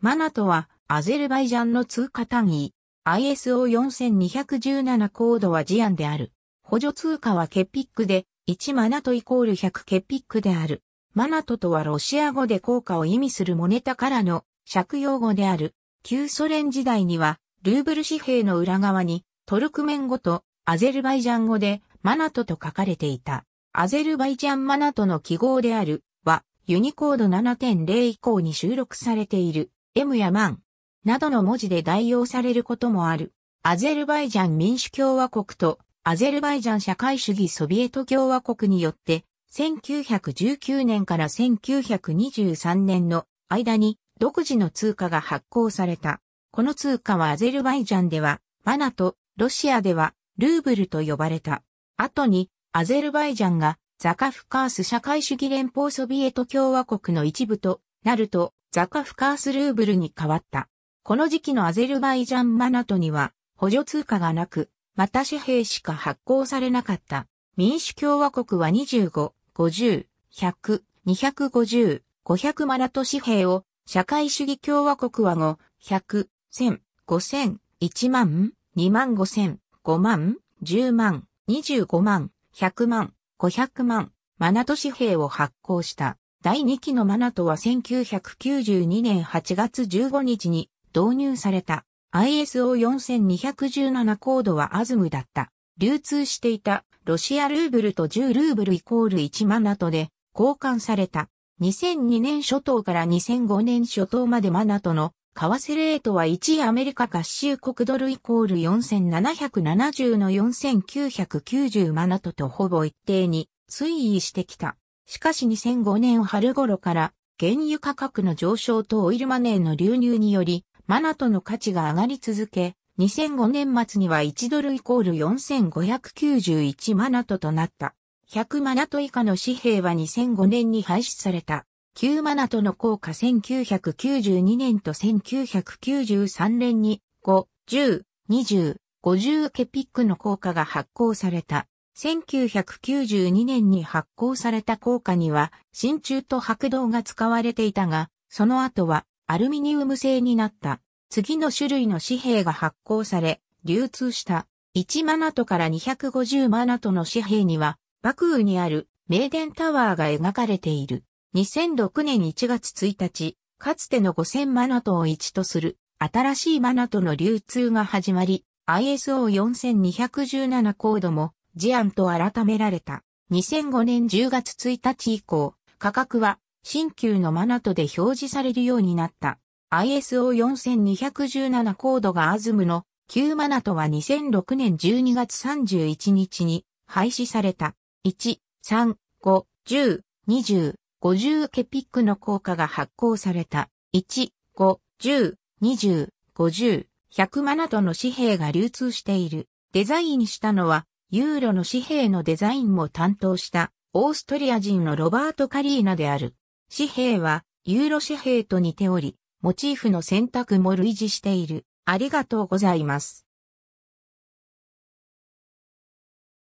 マナトは、アゼルバイジャンの通貨単位、ISO4217 コードは事案である。補助通貨はケピックで、1マナトイコール100ケピックである。マナトとはロシア語で効果を意味するモネタからの借用語である。旧ソ連時代には、ルーブル紙幣の裏側に、トルクメン語とアゼルバイジャン語でマナトと書かれていた。アゼルバイジャンマナトの記号であるはユニコード7.0以降に収録されている。M やマン、などの文字で代用されることもある。アゼルバイジャン民主共和国とアゼルバイジャン社会主義ソビエト共和国によって、1919年から1923年の間に独自の通貨が発行された。この通貨はアゼルバイジャンではバナとロシアではルーブルと呼ばれた。後にアゼルバイジャンがザカフカース社会主義連邦ソビエト共和国の一部となるとザカフカースルーブルに変わった。この時期のアゼルバイジャンマナトには補助通貨がなく、また紙幣しか発行されなかった。民主共和国は25、50、100、250、500マナト紙幣を、社会主義共和国は5、100、1000、5000、1万、2万5000、5万、10万、25万、100万、500万、マナト紙幣を発行した。第2期のマナトは1992年8月15日に導入された ISO4217 コードはアズムだった。流通していたロシアルーブルと10ルーブルイコール1マナトで交換された。2002年初頭から2005年初頭までマナトの為替レートは1アメリカ合衆国ドルイコール4770の4990マナトとほぼ一定に推移してきた。しかし2005年春頃から原油価格の上昇とオイルマネーの流入により、マナトの価値が上がり続け、2005年末には1ドルイコール4591マナトとなった。100マナト以下の紙幣は2005年に廃止された。9マナトの効果1992年と1993年に5、10、20、50ケピックの効果が発行された。1992年に発行された硬貨には真鍮と白銅が使われていたが、その後はアルミニウム製になった。次の種類の紙幣が発行され、流通した1マナトから250マナトの紙幣には、幕府にある名電タワーが描かれている。2006年1月1日、かつての5000マナトを1とする新しいマナトの流通が始まり、ISO4217 コードも事案と改められた。2005年10月1日以降、価格は新旧のマナトで表示されるようになった。ISO4217 コードがアズムの旧マナトは2006年12月31日に廃止された。1、3、5、10、20、50ケピックの効果が発行された。1、5、10、20、50、100マナトの紙幣が流通している。デザインしたのはユーロの紙幣のデザインも担当したオーストリア人のロバート・カリーナである。紙幣はユーロ紙幣と似ており、モチーフの選択も類似している。ありがとうございます。